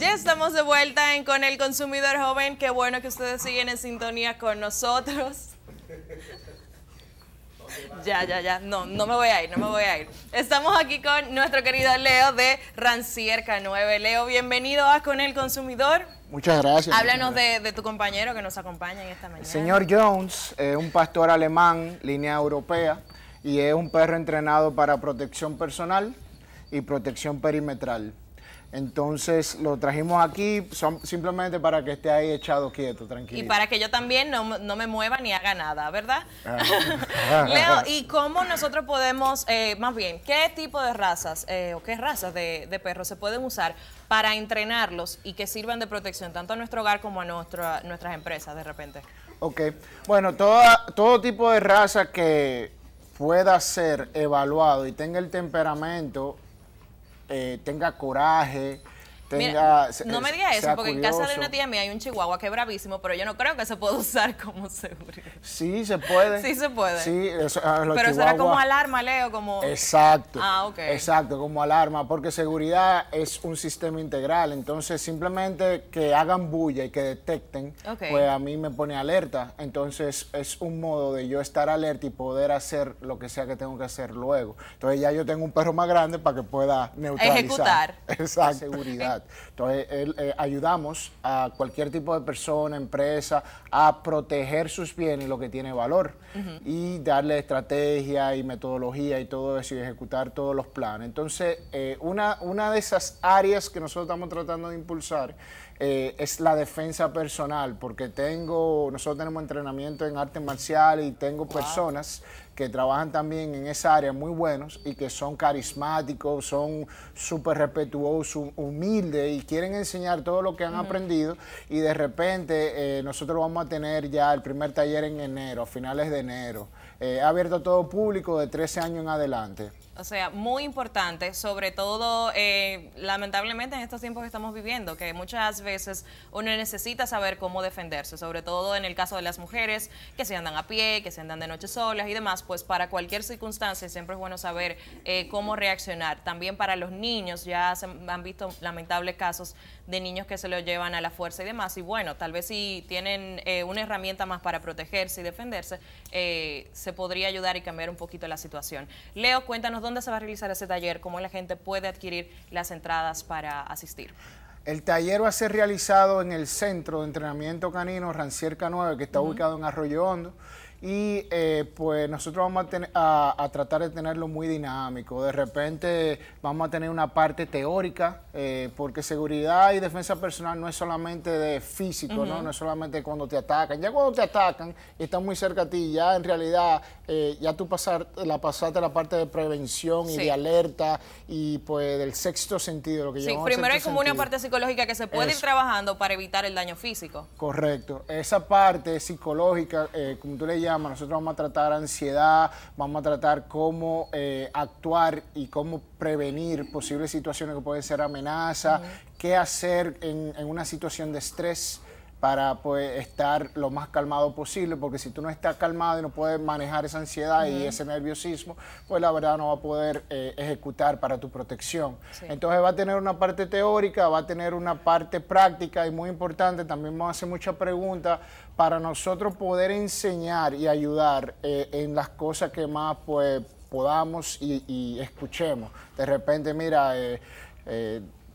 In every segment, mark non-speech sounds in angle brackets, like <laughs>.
Ya estamos de vuelta en Con el Consumidor Joven. Qué bueno que ustedes siguen en sintonía con nosotros. Ya, ya, ya. No, no me voy a ir, no me voy a ir. Estamos aquí con nuestro querido Leo de Rancierca 9 Leo, bienvenido a Con el Consumidor. Muchas gracias. Háblanos De, tu compañero que nos acompaña en esta mañana. Señor Jones es un pastor alemán, línea europea, y es un perro entrenado para protección personal y protección perimetral. Entonces lo trajimos aquí son, simplemente para que esté ahí echado quieto, tranquilo. Y para que yo también no, me mueva ni haga nada, ¿verdad? Ah. <laughs> <laughs> Leo, ¿y cómo nosotros podemos, eh, más bien, qué tipo de razas eh, o qué razas de, de, perros se pueden usar para entrenarlos y que sirvan de protección tanto a nuestro hogar como a nuestra, nuestras empresas de repente? Ok, bueno, toda, todo tipo de raza que pueda ser evaluado y tenga el temperamento eh, tenga coraje, no me digas eso, porque en casa de una tía mía hay un chihuahua que es bravísimo, pero yo no creo que se pueda <laughs> usar como seguridad. Sí, se puede. Sí, se puede. Ah, pero eso era como alarma, Leo, como... Exacto. Ah, ok. Exacto, como alarma, porque seguridad es un sistema integral, entonces simplemente que hagan bulla y que detecten, pues a mí me pone alerta, entonces es un modo de yo estar alerta y poder hacer lo que sea que tengo que hacer luego. Entonces ya yo tengo un perro más grande para que pueda neutralizar. Ejecutar. <laughs> Exacto. Seguridad. Entonces, eh, ayudamos a cualquier tipo de persona, empresa, a proteger sus bienes, lo que tiene valor, y darle estrategia y metodología y todo eso, y ejecutar todos los planes. Entonces, eh, una, una de esas áreas que nosotros estamos tratando de impulsar eh, es la defensa personal, porque tengo, nosotros tenemos entrenamiento en arte marcial y tengo personas que trabajan también en esa área muy buenos y que son carismáticos, son súper respetuosos, humildes y quieren enseñar todo lo que han aprendido y de repente eh, nosotros vamos a tener ya el primer taller en enero, a finales de enero. Eh, ha abierto todo público de 13 años en adelante. O sea, muy importante, sobre todo eh, lamentablemente en estos tiempos que estamos viviendo, que muchas veces uno necesita saber cómo defenderse, sobre todo en el caso de las mujeres que se andan a pie, que se andan de noche solas y demás, pues para cualquier circunstancia siempre es bueno saber eh, cómo reaccionar. También para los niños, ya se han visto lamentables casos de niños que se lo llevan a la fuerza y demás, y bueno, tal vez si tienen eh, una herramienta más para protegerse y defenderse, se podría ayudar y cambiar un poquito la situación. Leo, cuéntanos dónde se va a realizar ese taller? ¿Cómo la gente puede adquirir las entradas para asistir? El taller va a ser realizado en el Centro de Entrenamiento Canino Rancierca 9 que está ubicado en Arroyo Hondo y eh, pues nosotros vamos a, a, tratar de tenerlo muy dinámico. De repente vamos a tener una parte teórica, eh, porque seguridad y defensa personal no es solamente de físico, ¿no? no es solamente cuando te atacan. Ya cuando te atacan y están muy cerca a ti, ya en realidad eh, ya tú pasar, la pasaste la parte de prevención y de alerta y pues del sexto sentido. Lo que primero hay como una parte psicológica que se puede ir trabajando para evitar el daño físico. Correcto. Esa parte psicológica, como tú le nosotros vamos a tratar ansiedad, vamos a tratar cómo eh, actuar y cómo prevenir posibles situaciones que pueden ser amenaza, qué hacer en una situación de estrés para pues, estar lo más calmado posible, porque si tú no estás calmado y no puedes manejar esa ansiedad y ese nerviosismo, pues la verdad no va a poder eh, ejecutar para tu protección. Entonces va a tener una parte teórica, va a tener una parte práctica y muy importante, también vamos a hacer muchas preguntas para nosotros poder enseñar y ayudar eh, en las cosas que más pues podamos y, escuchemos. De repente, mira... Eh,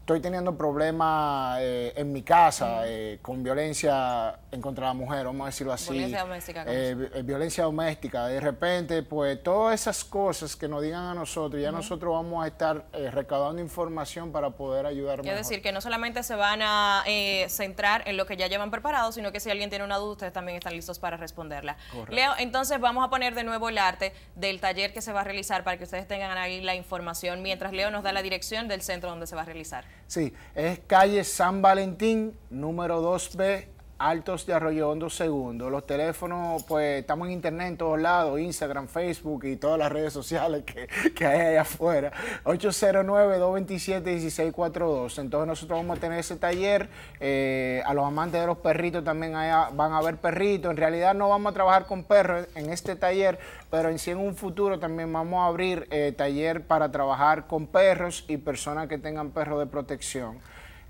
estoy teniendo problemas eh, en mi casa eh, con violencia en contra de la mujer, vamos a decirlo así. Violencia doméstica. Eh, violencia doméstica. De repente, pues todas esas cosas que nos digan a nosotros, ya nosotros vamos a estar recaudando información para poder ayudar Es decir, que no solamente se van a centrar en lo que ya llevan preparado, sino que si alguien tiene una duda, ustedes también están listos para responderla. Leo, entonces vamos a poner de nuevo el arte del taller que se va a realizar para que ustedes tengan ahí la información mientras Leo nos da la dirección del centro donde se va a realizar. Sí, es calle San Valentín, número 2B, Altos de Arroyo Hondo Segundo. Los teléfonos, pues estamos en internet en todos lados, Instagram, Facebook y todas las redes sociales que, hay allá afuera. 809-227-1642. Entonces nosotros vamos a tener ese taller. Eh, a los amantes de los perritos también van a ver perritos. En realidad no vamos a trabajar con perros en este taller, pero en sí en un futuro también vamos a abrir eh, taller para trabajar con perros y personas que tengan perros de protección.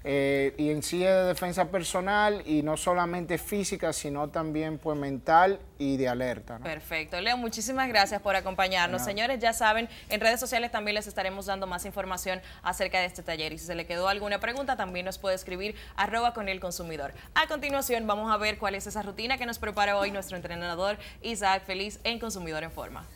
Eh, y en sí es de defensa personal y no solamente física, sino también pues mental y de alerta. Perfecto. Leo, muchísimas gracias por acompañarnos. Señores, ya saben, en redes sociales también les estaremos dando más información acerca de este taller. Y si se le quedó alguna pregunta, también nos puede escribir arroba con el consumidor. A continuación, vamos a ver cuál es esa rutina que nos prepara hoy nuestro entrenador Isaac Feliz en Consumidor en Forma.